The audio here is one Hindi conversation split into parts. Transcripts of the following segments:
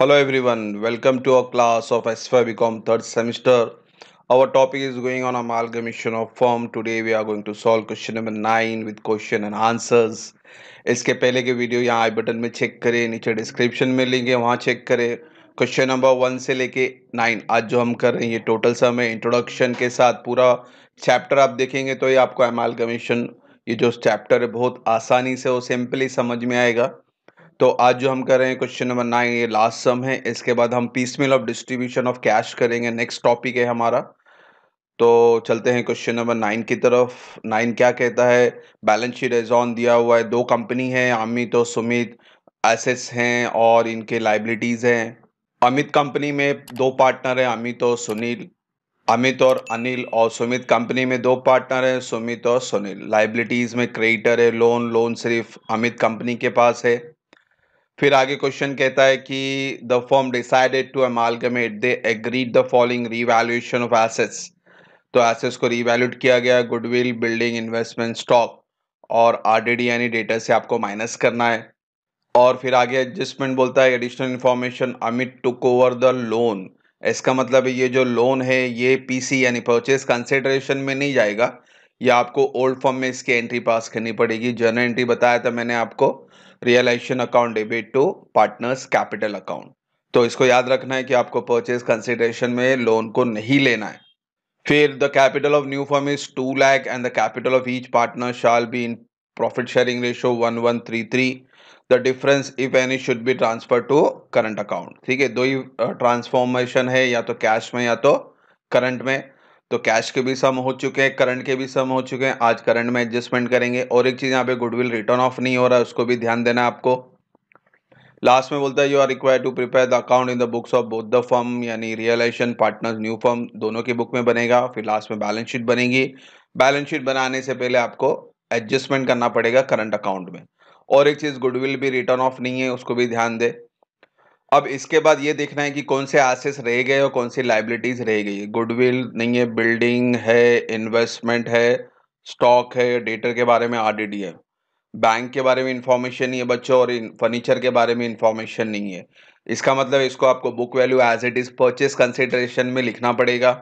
Hello everyone, welcome to our class of S5 Ecom third semester. Our topic is going on amalgamation of form. Today we are going to solve question number 9 with question and answers. इसके पहले के वीडियो यहाँ आई बटन में चेक करें नीचे डिस्क्रिप्शन में लिंक है वहाँ चेक करें क्वेश्चन नंबर वन से लेके नाइन आज जो हम कर रहे हैं ये टोटल सम है इंट्रोडक्शन के साथ पूरा चैप्टर आप देखेंगे तो ये आपको एमालगमेशन ये जो चैप्टर है बहुत आसानी से और सिंपली समझ में आएगा तो आज जो हम कर रहे हैं क्वेश्चन नंबर नाइन ये लास्ट सम है इसके बाद हम piecemeal of distribution of cash करेंगे नेक्स्ट टॉपिक है हमारा तो चलते हैं क्वेश्चन नंबर नाइन की तरफ नाइन क्या कहता है बैलेंस शीट एजॉन दिया हुआ है दो कंपनी है अमित और सुमित एसेट्स हैं और इनके लाइबिलिटीज़ हैं अमित कंपनी में दो पार्टनर हैं अमित और सुनील अमित और अनिल और सुमित कंपनी में दो पार्टनर हैं सुमित और सुनील लाइबिलिटीज़ में क्रेडिटर है लोन लोन सिर्फ अमित कंपनी के पास है फिर आगे क्वेश्चन कहता है कि the firm decided to amalgamate they agreed the following revaluation of assets तो एसेट्स को रिवैल्यूट किया गया गुडविल बिल्डिंग इन्वेस्टमेंट स्टॉक और आरडीडी यानी डेटा से आपको माइनस करना है और फिर आगे एडजस्टमेंट बोलता है एडिशनल इन्फॉर्मेशन अमिट टुक ओवर द लोन इसका मतलब ये जो लोन है ये पीसी यानी परचेज कंसिडरेशन में नहीं जाएगा या आपको ओल्ड फॉर्म में इसकी एंट्री पास करनी पड़ेगी जर्नल एंट्री बताया था मैंने आपको realisation account debit to partners capital account तो इसको याद रखना है कि आपको परचेज कंसिडरेशन में लोन को नहीं लेना है फिर the capital of new firm is two lakh and the capital of each partner shall be in profit sharing ratio one one three three the difference if any should be transfer to current account ठीक है दो ही ट्रांसफॉर्मेशन है या तो कैश में या तो करंट में तो कैश के भी सम हो चुके हैं करंट के भी सम हो चुके हैं आज करंट में एडजस्टमेंट करेंगे और एक चीज़ यहाँ पे गुडविल रिटर्न ऑफ नहीं हो रहा है उसको भी ध्यान देना आपको लास्ट में बोलता है you are require to prepare the account in the books of both the firm यानी रियलाइजेशन पार्टनर्स न्यू फर्म दोनों की बुक में बनेगा फिर लास्ट में बैलेंस शीट बनेगी बैलेंस शीट बनाने से पहले आपको एडजस्टमेंट करना पड़ेगा करंट अकाउंट में और एक चीज़ गुडविल भी रिटर्न ऑफ नहीं है उसको भी ध्यान दे अब इसके बाद ये देखना है कि कौन से एसेस रह गए और कौन सी लाइबिलिटीज रह गई गुडविल नहीं है बिल्डिंग है इन्वेस्टमेंट है स्टॉक है डेटर के बारे में आरडीडी है बैंक के बारे में इंफॉर्मेशन नहीं है बच्चों और फर्नीचर के बारे में इंफॉर्मेशन नहीं है इसका मतलब इसको आपको book value as it is purchase consideration में लिखना पड़ेगा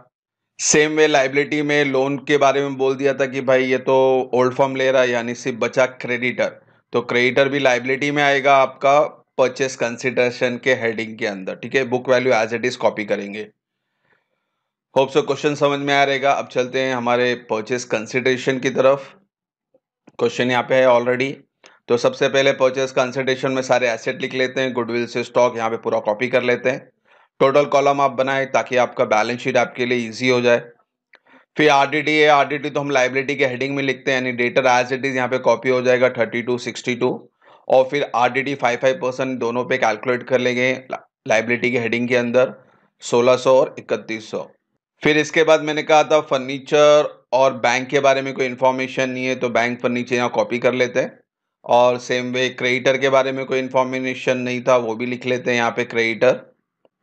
सेम वे लाइबिलिटी में लोन के बारे में बोल दिया था कि भाई ये तो ओल्ड फॉर्म ले रहा है यानी सिर्फ बचा क्रेडिटर तो क्रेडिटर भी लाइबिलिटी में आएगा आपका परचेस कंसिडरेशन के हेडिंग के अंदर ठीक है book value as it is copy करेंगे होप सो क्वेश्चन समझ में आ रहेगा अब चलते हैं हमारे परचेस कंसिडरेशन की तरफ क्वेश्चन यहाँ पे है ऑलरेडी तो सबसे पहले परचेस कंसिडरेशन में सारे एसेट लिख लेते हैं गुडविल से स्टॉक यहाँ पे पूरा कॉपी कर लेते हैं टोटल कॉलम आप बनाए ताकि आपका बैलेंस शीट आपके लिए इजी हो जाए फिर आर डी डी है आर डी डी तो हम लाइबिलिटी के हेडिंग में लिखते हैं यानी डेटर एज इट इज़ यहाँ पे कॉपी हो जाएगा थर्टी टू सिक्सटी टू और फिर R D D five five percent दोनों पे कैलकुलेट कर लेंगे लाइबिलिटी के हेडिंग के अंदर सोलह सौ और इकतीस सौ फिर इसके बाद मैंने कहा था फर्नीचर और बैंक के बारे में कोई इन्फॉर्मेशन नहीं है तो बैंक फर्नीचर यहाँ कॉपी कर लेते हैं और सेम वे क्रेडिटर के बारे में कोई इन्फॉर्मेशन नहीं था वो भी लिख लेते हैं यहाँ पे क्रेडिटर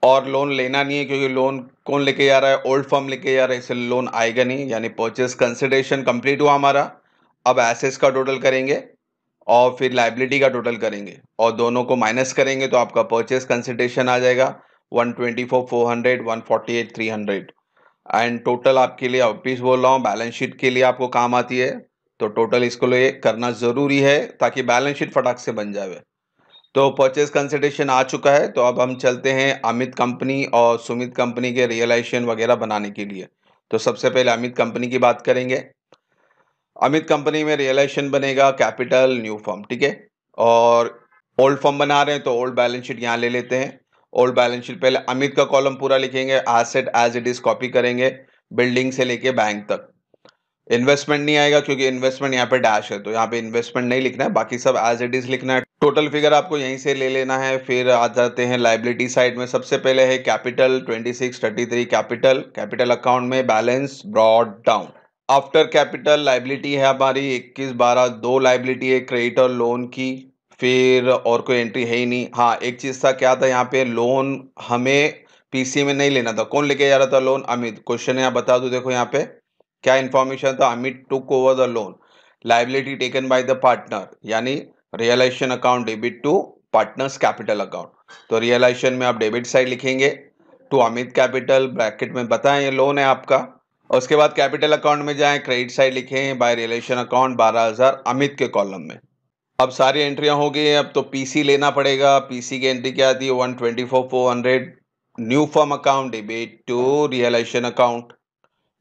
और लोन लेना नहीं है क्योंकि लोन कौन लेके जा रहा है ओल्ड फॉर्म लेके जा रहा है इसलिए लोन आएगा नहीं यानी परचेस कंसिडरेशन कंप्लीट हुआ हमारा अब एसेस का टोटल करेंगे और फिर लाइबिलिटी का टोटल करेंगे और दोनों को माइनस करेंगे तो आपका परचेज कंसिडेशन आ जाएगा one twenty four four hundred one forty eight three hundred and total आपके लिए ऑफिस बोल रहा हूँ बैलेंस शीट के लिए आपको काम आती है तो टोटल इसको लिए करना ज़रूरी है ताकि बैलेंस शीट फटाक से बन जाए तो परचेज कंसिडेशन आ चुका है तो अब हम चलते हैं अमित कंपनी और सुमित कंपनी के रियलाइजेशन वगैरह बनाने के लिए तो सबसे पहले अमित कंपनी की बात करेंगे अमित कंपनी में रियलाइजेशन बनेगा कैपिटल न्यू फॉर्म ठीक है और ओल्ड फॉर्म बना रहे हैं तो ओल्ड बैलेंस शीट यहाँ ले लेते हैं ओल्ड बैलेंस शीट पहले अमित का कॉलम पूरा लिखेंगे asset as it is copy करेंगे बिल्डिंग से लेके बैंक तक इन्वेस्टमेंट नहीं आएगा क्योंकि इन्वेस्टमेंट यहाँ पे डैश है तो यहाँ पे इन्वेस्टमेंट नहीं लिखना है बाकी सब एज इट इज लिखना है टोटल फिगर आपको यहीं से ले लेना है फिर आ जाते हैं लाइबिलिटी साइड में सबसे पहले है capital thirty three capital capital account में balance brought down after capital liability है हमारी इक्कीस बारह दो लाइबिलिटी है क्रेडिट और लोन की फिर और कोई एंट्री है ही नहीं हाँ एक चीज़ था क्या था यहाँ पे लोन हमें पीसी में नहीं लेना था कौन लेके जा रहा था लोन अमित क्वेश्चन यहाँ बता दो देखो यहाँ पे क्या इन्फॉर्मेशन था Amit took over the loan liability taken by the partner यानी realisation account debit to partners capital account तो रियलाइजेशन में आप डेबिट साइड लिखेंगे टू अमित कैपिटल ब्रैकेट में बताएं ये लोन है आपका उसके बाद कैपिटल अकाउंट में जाएं क्रेडिट साइड लिखें बाय रिलेशन अकाउंट 12000 अमित के कॉलम में अब सारी एंट्रियां हो गई हैं अब तो पीसी लेना पड़ेगा पीसी की एंट्री क्या आती है one twenty four four hundred new form account debit to realisation account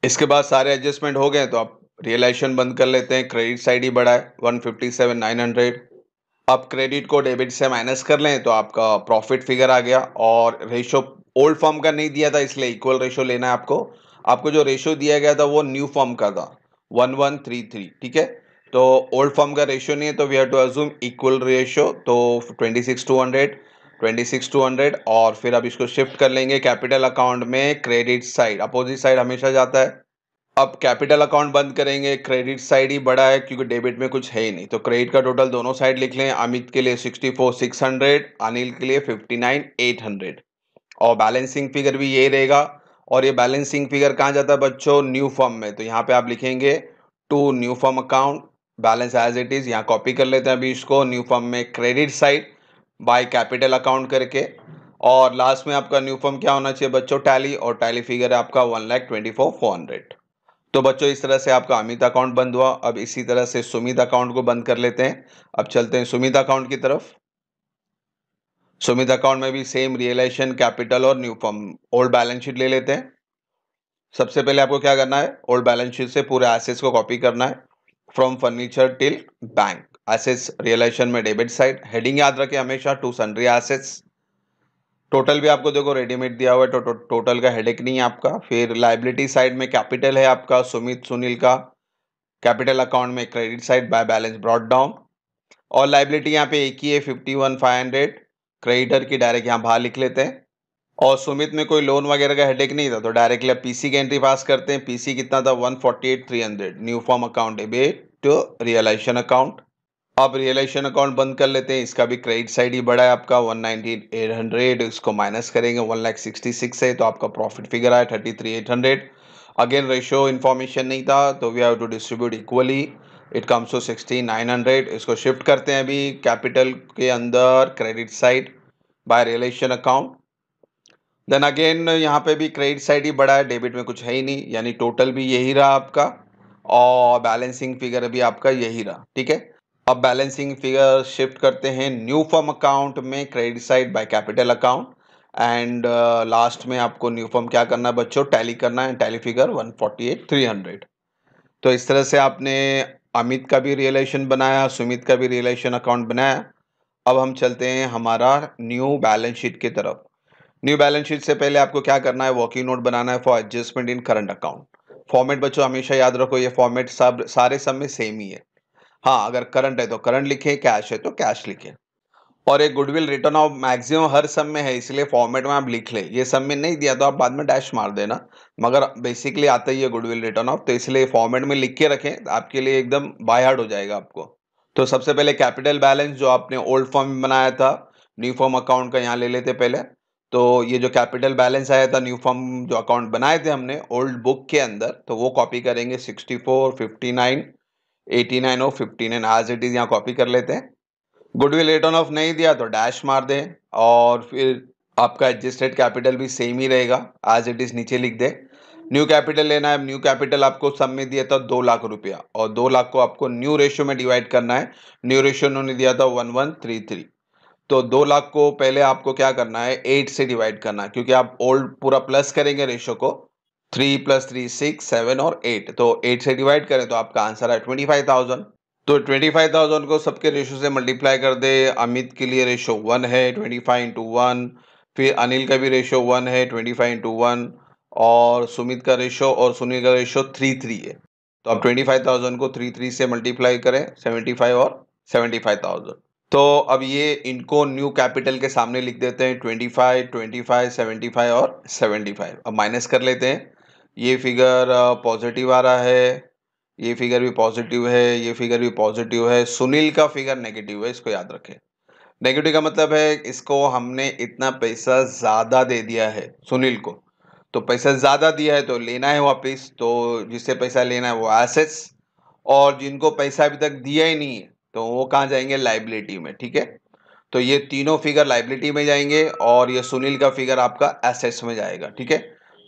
इसके बाद सारे एडजस्टमेंट हो गए तो आप रियलाइजेशन बंद कर लेते हैं क्रेडिट साइड ही बढ़ाए one fifty seven nine hundred अब क्रेडिट को डेबिट से माइनस कर लें तो आपका प्रॉफिट फिगर आ गया और रेशो ओल्ड फॉर्म का नहीं दिया था इसलिए इक्वल रेशो लेना है आपको आपको जो रेशियो दिया गया था वो न्यू फॉर्म का था वन वन थ्री थ्री ठीक है तो ओल्ड फॉर्म का रेशियो नहीं है तो we have to assume equal ratio तो twenty six two hundred twenty six two hundred और फिर आप इसको शिफ्ट कर लेंगे कैपिटल अकाउंट में क्रेडिट साइड अपोजिट साइड हमेशा जाता है अब कैपिटल अकाउंट बंद करेंगे क्रेडिट साइड ही बड़ा है क्योंकि डेबिट में कुछ है ही नहीं तो क्रेडिट का टोटल दोनों साइड लिख लें अमित के लिए sixty four six hundred Anil के लिए फिफ्टी नाइन एट हंड्रेड और बैलेंसिंग फिगर भी यही रहेगा और ये बैलेंसिंग फिगर कहाँ जाता है बच्चों न्यू फॉर्म में तो यहाँ पे आप लिखेंगे to new form account balance as it is यहाँ कॉपी कर लेते हैं अभी इसको न्यू फॉर्म में credit side by capital account करके और लास्ट में आपका न्यू फॉर्म क्या होना चाहिए बच्चों टैली और टैली फिगर है आपका one lakh twenty four four hundred तो बच्चों इस तरह से आपका अमित अकाउंट बंद हुआ अब इसी तरह से सुमित अकाउंट को बंद कर लेते हैं अब चलते हैं सुमित अकाउंट की तरफ सुमित अकाउंट में भी सेम रियलाइजेशन कैपिटल और new form old balance sheet ले लेते हैं सबसे पहले आपको क्या करना है ओल्ड बैलेंस शीट से पूरे एसेस को कॉपी करना है फ्रॉम फर्नीचर टिल बैंक एसेस रियलाइजेशन में डेबिट साइड हेडिंग याद रखें हमेशा टू सनरी एसेस टोटल भी आपको देखो रेडीमेड दिया हुआ है टोटल टो, टो, टोटल का हेडेक नहीं है आपका फिर लाइबिलिटी साइड में कैपिटल है आपका सुमित सुनील का कैपिटल अकाउंट में credit side by balance brought down और लाइबिलिटी यहाँ पे एक ही है fifty one five hundred creditor की डायरेक्ट यहाँ बाहर लिख लेते हैं और सुमित में कोई लोन वगैरह का हेडेक नहीं था तो डायरेक्टली आप पीसी की एंट्री पास करते हैं पीसी कितना था one forty eight three hundred new form account debit to realisation account आप रियलाइजेशन अकाउंट बंद कर लेते हैं इसका भी क्रेडिट साइड ही बड़ा है आपका वन नाइनटीन एट हंड्रेड इसको माइनस करेंगे वन लाख सिक्सटी सिक्स है तो आपका प्रॉफिट फिगर आया thirty three eight hundred again ratio information नहीं था तो we have to distribute equally it comes to sixty nine hundred इसको शिफ्ट करते हैं अभी कैपिटल के अंदर credit side by relation account then again यहाँ पे भी क्रेडिट साइड ही बड़ा है डेबिट में कुछ है ही नहीं यानी टोटल भी यही रहा आपका और बैलेंसिंग फिगर भी आपका यही रहा ठीक है अब बैलेंसिंग फिगर शिफ्ट करते हैं न्यू फर्म अकाउंट में credit side by capital account and last में आपको न्यू फर्म क्या करना है बच्चों टैली करना है tally figure one forty eight three hundred तो इस तरह से आपने अमित का भी रियलाइजेशन बनाया सुमित का भी रियलाइजेशन अकाउंट बनाया अब हम चलते हैं हमारा न्यू बैलेंस शीट की तरफ न्यू बैलेंस शीट से पहले आपको क्या करना है वॉकिंग नोट बनाना है for adjustment in current account format बच्चों हमेशा याद रखो ये फॉर्मेट सब सारे सब में सेम ही है हाँ अगर करंट है तो करंट लिखें कैश है तो कैश लिखें और एक गुडविल रिटर्न ऑफ मैक्सिमम हर सब में है इसलिए फॉर्मेट में आप लिख लें ये सब में नहीं दिया तो आप बाद में डैश मार देना मगर बेसिकली आता ही है गुडविल रिटर्न ऑफ तो इसलिए फॉर्मेट में लिख के रखें आपके लिए एकदम बाय हार्ड हो जाएगा आपको तो सबसे पहले कैपिटल बैलेंस जो आपने ओल्ड फॉर्म में बनाया था न्यू फॉर्म अकाउंट का यहाँ ले लेते पहले तो ये जो कैपिटल बैलेंस आया था न्यू फॉर्म जो अकाउंट बनाए थे हमने ओल्ड बुक के अंदर तो वो कॉपी करेंगे sixty four fifty nine eighty nine और fifty nine as it is यहाँ कॉपी कर लेते हैं गुडविल रिटर्न ऑफ नहीं दिया तो डैश मार दे और फिर आपका एडजस्टेड कैपिटल भी सेम ही रहेगा एज इट इज़ नीचे लिख दे न्यू कैपिटल लेना है न्यू कैपिटल आपको सब में दिया था दो लाख रुपया और दो लाख को आपको न्यू रेशियो में डिवाइड करना है न्यू रेशियो उन्होंने दिया था वन वन थ्री थ्री तो दो लाख को पहले आपको क्या करना है एट से डिवाइड करना है क्योंकि आप ओल्ड पूरा प्लस करेंगे रेशियो को three plus three six seven और एट तो एट से डिवाइड करें तो आपका आंसर है ट्वेंटी फाइव थाउजेंड तो 25,000 को सबके रेशो से मल्टीप्लाई कर दे अमित के लिए रेशो वन है 25 फाइव इंटू वन फिर अनिल का भी रेशो वन है 25 फाइव इंटू वन और सुमित का रेशो और सुनील का रेशो थ्री थ्री है तो आप 25,000 को थ्री थ्री से मल्टीप्लाई करें 75 और 75,000 तो अब ये इनको न्यू कैपिटल के सामने लिख देते हैं 25, 25, 75 और 75 अब माइनस कर लेते हैं ये फिगर पॉजिटिव uh, आ रहा है ये फिगर भी पॉजिटिव है ये फिगर भी पॉजिटिव है सुनील का फिगर नेगेटिव है इसको याद रखें नेगेटिव का मतलब है इसको हमने इतना पैसा ज़्यादा दे दिया है सुनील को तो पैसा ज़्यादा दिया है तो लेना है वापस तो जिससे पैसा लेना है वो एसेट्स और जिनको पैसा अभी तक दिया ही नहीं है तो वो कहाँ जाएंगे लाइबिलिटी में ठीक है तो ये तीनों फिगर लाइबिलिटी में जाएंगे और ये सुनील का फिगर आपका एसेट्स में जाएगा ठीक है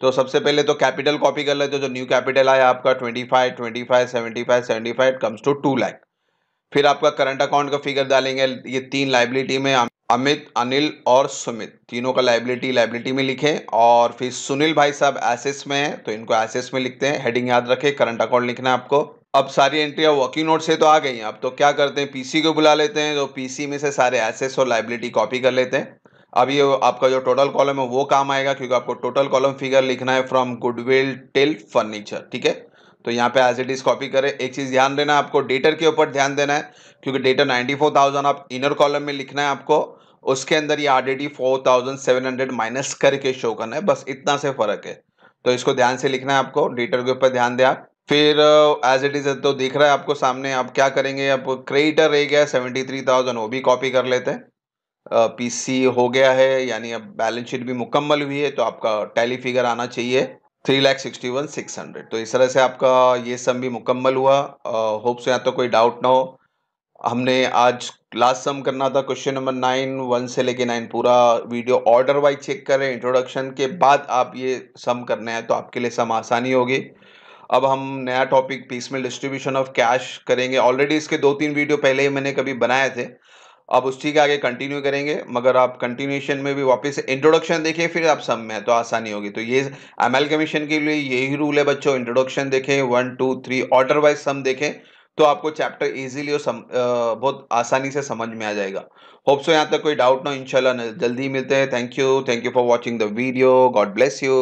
तो सबसे पहले तो कैपिटल कॉपी कर लेते हो जो न्यू कैपिटल आया आपका twenty five twenty five seventy five seventy five comes to two lakh फिर आपका करंट अकाउंट का फिगर डालेंगे ये तीन लाइबिलिटी में अमित अनिल और सुमित तीनों का लाइबिलिटी लाइबिलिटी में लिखें और फिर सुनील भाई साहब एसेस में है तो इनको एसेस में लिखते हैं हेडिंग याद रखें करंट अकाउंट लिखना है आपको अब सारी एंट्रियाँ वर्किंग नोट से तो आ गई हैं अब तो क्या करते हैं पीसी को बुला लेते हैं तो पीसी में से सारे एसेस और लाइबिलिटी कॉपी कर लेते हैं अब ये आपका जो टोटल कॉलम है वो काम आएगा क्योंकि आपको टोटल कॉलम फिगर लिखना है फ्रॉम गुडविल टिल फर्नीचर ठीक है तो यहाँ पे एज इट इज कॉपी करें एक चीज़ ध्यान देना आपको डेटर के ऊपर ध्यान देना है क्योंकि डेटर 94,000 आप इनर कॉलम में लिखना है आपको उसके अंदर ये are four thousand seven hundred minus करके शो करना है बस इतना से फ़र्क है तो इसको ध्यान से लिखना है आपको डेटर के ऊपर ध्यान दें आप फिर एज इट इज़ तो दिख रहा है आपको सामने आप क्या करेंगे आप क्रेडिटर रह गया सेवेंटी थ्री थाउजेंड वो भी कॉपी कर लेते हैं पीसी हो गया है यानी अब बैलेंस शीट भी मुकम्मल हुई है तो आपका टैली फिगर आना चाहिए three lakh sixty one six hundred तो इस तरह से आपका ये सम भी मुकम्मल हुआ होप से यहाँ तो कोई डाउट ना हो हमने आज लास्ट सम करना था क्वेश्चन नंबर नाइन वन से लेके नाइन पूरा वीडियो ऑर्डर वाइज चेक करें इंट्रोडक्शन के बाद आप ये सम करने हैं तो आपके लिए सम आसानी होगी अब हम नया टॉपिक पीस में डिस्ट्रीब्यूशन ऑफ कैश करेंगे ऑलरेडी इसके दो तीन वीडियो पहले ही मैंने कभी बनाए थे आप उसी के आगे कंटिन्यू करेंगे मगर आप कंटिन्यूशन में भी वापस इंट्रोडक्शन देखिए फिर आप सब में तो आसानी होगी तो ये एम एल कमीशन के लिए यही रूल है बच्चों इंट्रोडक्शन देखें one two three order wise sum देखें तो आपको चैप्टर इजीली और सम, आ, बहुत आसानी से समझ में आ जाएगा होप सो यहाँ तक कोई डाउट ना इंशाल्लाह जल्दी मिलते हैं thank you thank you for watching the video God bless you